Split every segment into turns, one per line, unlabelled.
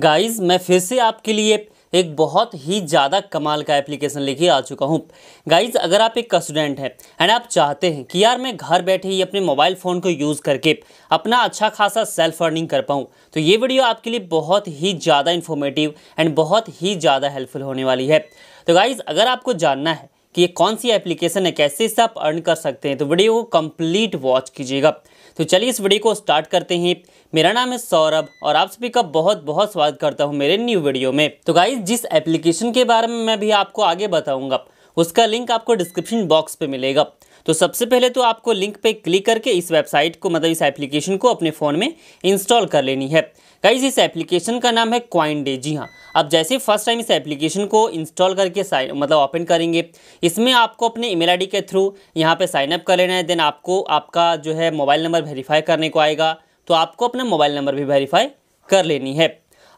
guys मैं फिर से आपके लिए एक बहुत ही ज़्यादा कमाल का एप्लीकेशन लेके आ चुका हूँ गाइज अगर आप एक स्टूडेंट हैं एंड आप चाहते हैं कि यार मैं घर बैठे ही अपने मोबाइल फ़ोन को यूज़ करके अपना अच्छा खासा सेल्फ अर्निंग कर पाऊँ तो ये वीडियो आपके लिए बहुत ही ज़्यादा इन्फॉर्मेटिव एंड बहुत ही ज़्यादा हेल्पफुल होने वाली है तो गाइज़ अगर आपको जानना है कि ये कौन सी एप्लीकेशन है कैसे इससे आप अर्न कर सकते हैं तो वीडियो को कंप्लीट वॉच कीजिएगा तो चलिए इस वीडियो को स्टार्ट करते हैं मेरा नाम है सौरभ और आप सभी का बहुत बहुत स्वागत करता हूँ मेरे न्यू वीडियो में तो गाइज जिस एप्लीकेशन के बारे में मैं भी आपको आगे बताऊँगा उसका लिंक आपको डिस्क्रिप्शन बॉक्स पर मिलेगा तो सबसे पहले तो आपको लिंक पे क्लिक करके इस वेबसाइट को मतलब इस एप्लीकेशन को अपने फ़ोन में इंस्टॉल कर लेनी है कई इस एप्लीकेशन का नाम है क्वाइन डे जी हाँ आप जैसे फर्स्ट टाइम इस एप्लीकेशन को इंस्टॉल करके मतलब ओपन करेंगे इसमें आपको अपने ईमेल आईडी के थ्रू यहाँ पे साइन अप कर लेना है देन आपको आपका जो है मोबाइल नंबर वेरीफाई करने को आएगा तो आपको अपना मोबाइल नंबर भी वेरीफाई कर लेनी है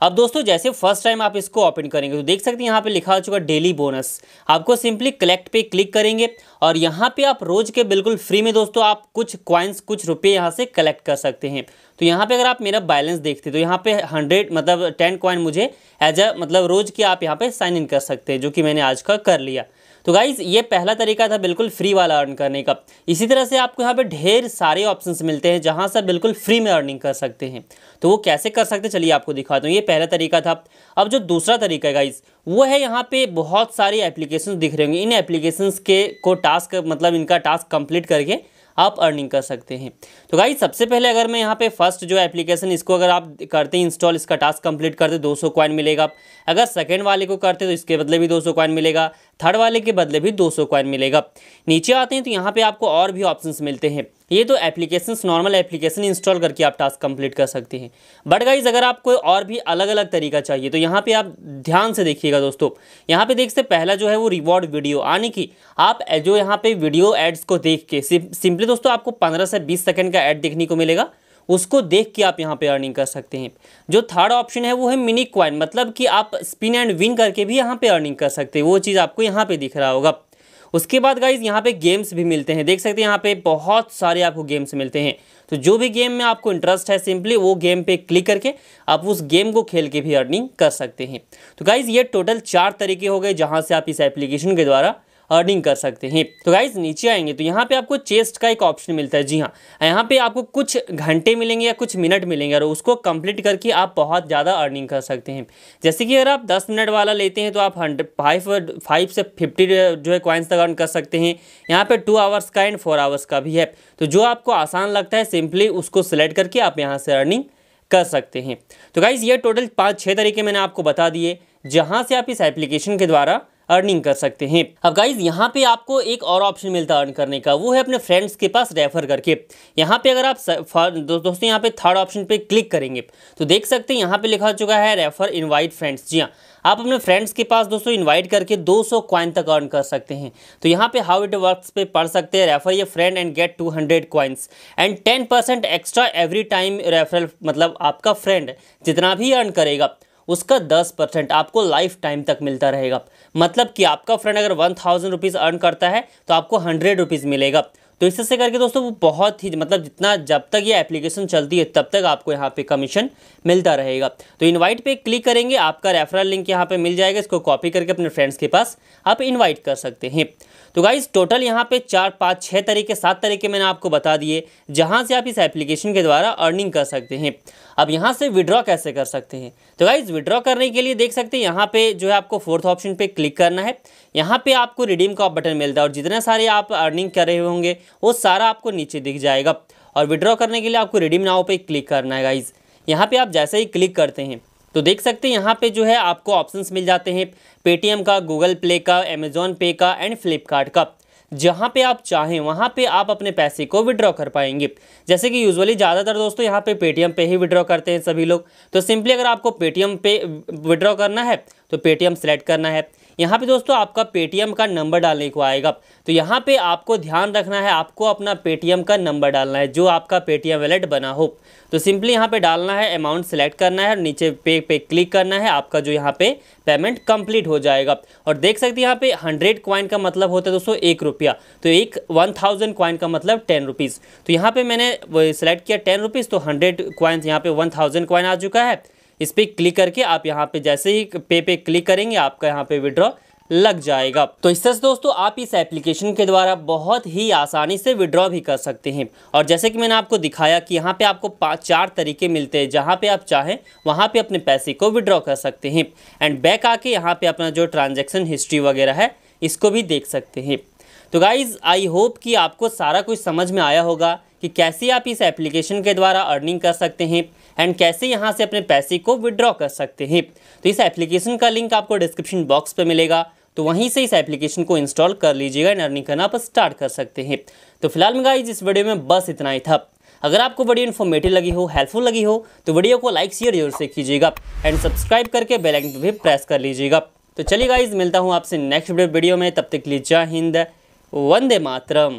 अब दोस्तों जैसे फर्स्ट टाइम आप इसको ओपन करेंगे तो देख सकते हैं यहाँ पे लिखा हो चुका डेली बोनस आपको सिंपली कलेक्ट पे क्लिक करेंगे और यहाँ पे आप रोज के बिल्कुल फ्री में दोस्तों आप कुछ क्वाइंस कुछ रुपये यहाँ से कलेक्ट कर सकते हैं तो यहाँ पे अगर आप मेरा बैलेंस देखते तो यहाँ पे हंड्रेड मतलब टेन क्वाइन मुझे एज अ मतलब रोज़ की आप यहाँ पे साइन इन कर सकते हैं जो कि मैंने आज का कर लिया तो गाइज़ ये पहला तरीका था बिल्कुल फ्री वाला अर्न करने का इसी तरह से आपको यहाँ पे ढेर सारे ऑप्शंस मिलते हैं जहाँ से आप बिल्कुल फ्री में अर्निंग कर सकते हैं तो वो कैसे कर सकते हैं चलिए आपको दिखाता हूँ ये पहला तरीका था अब जो दूसरा तरीका है गाइज़ वो है यहाँ पे बहुत सारे एप्लीकेशन दिख रहे होंगे इन एप्लीकेशन के को टास्क मतलब इनका टास्क कंप्लीट करके आप अर्निंग कर सकते हैं तो गाइज सबसे पहले अगर मैं यहाँ पे फर्स्ट जो एप्लीकेशन इसको अगर आप करते हैं इंस्टॉल इसका टास्क कंप्लीट करते 200 सौ मिलेगा अगर सेकंड वाले को करते तो इसके बदले भी 200 सौ मिलेगा थर्ड वाले के बदले भी 200 कॉइन मिलेगा नीचे आते हैं तो यहाँ पे आपको और भी ऑप्शंस मिलते हैं ये तो एप्लीकेशन नॉर्मल एप्लीकेशन इंस्टॉल करके आप टास्क कंप्लीट कर सकते हैं बट गाइज अगर आपको और भी अलग अलग तरीका चाहिए तो यहाँ पे आप ध्यान से देखिएगा दोस्तों यहाँ पे देखते पहला जो है वो रिवॉर्ड वीडियो यानी कि आप जो यहाँ पे वीडियो एड्स को देख के सिंपली दोस्तों आपको पंद्रह से बीस सेकेंड का एड देखने को मिलेगा उसको देख के आप यहाँ पे अर्निंग कर सकते हैं जो थर्ड ऑप्शन है वो है मिनी क्वाइन मतलब कि आप स्पिन एंड विन करके भी यहाँ पे अर्निंग कर सकते हैं वो चीज़ आपको यहाँ पे दिख रहा होगा उसके बाद गाइज यहाँ पे गेम्स भी मिलते हैं देख सकते हैं यहाँ पे बहुत सारे आपको गेम्स मिलते हैं तो जो भी गेम में आपको इंटरेस्ट है सिंपली वो गेम पे क्लिक करके आप उस गेम को खेल के भी अर्निंग कर सकते हैं तो गाइज ये टोटल चार तरीके हो गए जहाँ से आप इस एप्लीकेशन के द्वारा अर्निंग कर सकते हैं तो गाइज नीचे आएंगे तो यहाँ पे आपको चेस्ट का एक ऑप्शन मिलता है जी हाँ यहाँ पे आपको कुछ घंटे मिलेंगे या कुछ मिनट मिलेंगे और उसको कंप्लीट करके आप बहुत ज़्यादा अर्निंग कर सकते हैं जैसे कि अगर आप दस मिनट वाला लेते हैं तो आप हंड्रेड फाइव फाइव से फिफ्टी जो है क्वाइंस तक अर्न कर सकते हैं यहाँ पर टू आवर्स का एंड फोर आवर्स का भी है तो जो आपको आसान लगता है सिंपली उसको सिलेक्ट करके आप यहाँ से अर्निंग कर सकते हैं तो गाइज़ ये टोटल पाँच छः तरीके मैंने आपको बता दिए जहाँ से आप इस एप्लीकेशन के द्वारा अर्निंग कर सकते हैं अब गाइज यहाँ पे आपको एक और ऑप्शन मिलता है अर्न करने का वो है अपने फ्रेंड्स के पास रेफर करके यहाँ पे अगर आप दोस्तों यहाँ पे थर्ड ऑप्शन पे क्लिक करेंगे तो देख सकते हैं यहाँ पे लिखा चुका है रेफर इनवाइट फ्रेंड्स जी हाँ आप अपने फ्रेंड्स के पास दोस्तों इनवाइट करके 200 सौ क्वाइन तक अर्न कर सकते हैं तो यहाँ पे हाउ इट वर्क्स पे पढ़ सकते हैं रेफर ये friend and get 200 hundred coins and 10 percent extra every time referral मतलब आपका फ्रेंड जितना भी अर्न करेगा उसका दस परसेंट आपको लाइफ टाइम तक मिलता रहेगा मतलब कि आपका फ्रेंड अगर वन थाउजेंड रुपीज़ अर्न करता है तो आपको हंड्रेड रुपीज़ मिलेगा तो इस से करके दोस्तों वो बहुत ही मतलब जितना जब तक ये एप्लीकेशन चलती है तब तक आपको यहाँ पे कमीशन मिलता रहेगा तो इनवाइट पे क्लिक करेंगे आपका रेफरल लिंक यहाँ पे मिल जाएगा इसको कॉपी करके अपने फ्रेंड्स के पास आप इन्वाइट कर सकते हैं तो गाइज टोटल यहाँ पे चार पाँच छः तरीके सात तरीके मैंने आपको बता दिए जहाँ से आप इस एप्लीकेशन के द्वारा अर्निंग कर सकते हैं अब यहाँ से विड्रॉ कैसे कर सकते हैं तो गाइज विड्रॉ करने के लिए देख सकते हैं यहाँ पे जो है आपको फोर्थ ऑप्शन पे क्लिक करना है यहाँ पे आपको रिडीम का बटन मिलता है और जितने सारे आप अर्निंग कर रहे होंगे वो सारा आपको नीचे दिख जाएगा और विड्रॉ करने के लिए आपको रिडीम नाव पर क्लिक करना है गाइज़ यहाँ पर आप जैसे ही क्लिक करते हैं तो देख सकते हैं यहाँ पे जो है आपको ऑप्शंस मिल जाते हैं पेटीएम का गूगल प्ले का अमेजोन पे का एंड फ्लिपकार्ट का जहाँ पे आप चाहें वहाँ पे आप अपने पैसे को विड्रॉ कर पाएंगे जैसे कि यूजुअली ज़्यादातर दोस्तों यहाँ पे पेटीएम पे ही विड्रॉ करते हैं सभी लोग तो सिंपली अगर आपको पेटीएम पे विड्रॉ करना है तो पेटीएम सेलेक्ट करना है यहाँ पे दोस्तों आपका पेटीएम का नंबर डालने को आएगा तो यहाँ पे आपको ध्यान रखना है आपको अपना पेटीएम का नंबर डालना है जो आपका पेटीएम वैलेट बना हो तो सिंपली यहाँ पे डालना है अमाउंट सेलेक्ट करना है और नीचे पे पे क्लिक करना है आपका जो यहाँ पे पेमेंट कंप्लीट हो जाएगा और देख सकते हैं यहाँ पे हंड्रेड क्वाइन का मतलब होता है दोस्तों एक रुपया तो एक वन थाउजेंड क्वाइन का मतलब टेन रुपीज़ तो यहाँ पे मैंने सेलेक्ट किया टेन रुपीज़ तो हंड्रेड क्वाइंस यहाँ पे वन थाउजेंड क्वाइन आ चुका है इस पर क्लिक करके आप यहाँ पे जैसे ही पे पे क्लिक करेंगे आपका यहाँ पे विड्रॉ लग जाएगा तो इस तरह से दोस्तों आप इस एप्लीकेशन के द्वारा बहुत ही आसानी से विड्रॉ भी कर सकते हैं और जैसे कि मैंने आपको दिखाया कि यहाँ पे आपको पाँच चार तरीके मिलते हैं जहाँ पे आप चाहें वहाँ पे अपने पैसे को विड्रॉ कर सकते हैं एंड बैक आके यहाँ पे अपना जो ट्रांजेक्शन हिस्ट्री वगैरह है इसको भी देख सकते हैं तो गाइज़ आई होप कि आपको सारा कुछ समझ में आया होगा कि कैसे आप इस एप्लीकेशन के द्वारा अर्निंग कर सकते हैं एंड कैसे यहाँ से अपने पैसे को विड्रॉ कर सकते हैं तो इस एप्लीकेशन का लिंक आपको डिस्क्रिप्शन बॉक्स पर मिलेगा तो वहीं से इस एप्लीकेशन को इंस्टॉल कर लीजिएगा एंड अर्निंग करना आप स्टार्ट कर सकते हैं तो फिलहाल में गाइज इस वीडियो में बस इतना ही था अगर आपको वीडियो इन्फॉर्मेटिव लगी हो हेल्पफुल लगी हो तो वीडियो को लाइक शेयर जरूर से कीजिएगा एंड सब्सक्राइब करके बेल आइकन पर भी प्रेस कर लीजिएगा तो चलिए गाइज मिलता हूँ आपसे नेक्स्ट वीडियो में तब तक के लिए जय हिंद वंदे मातरम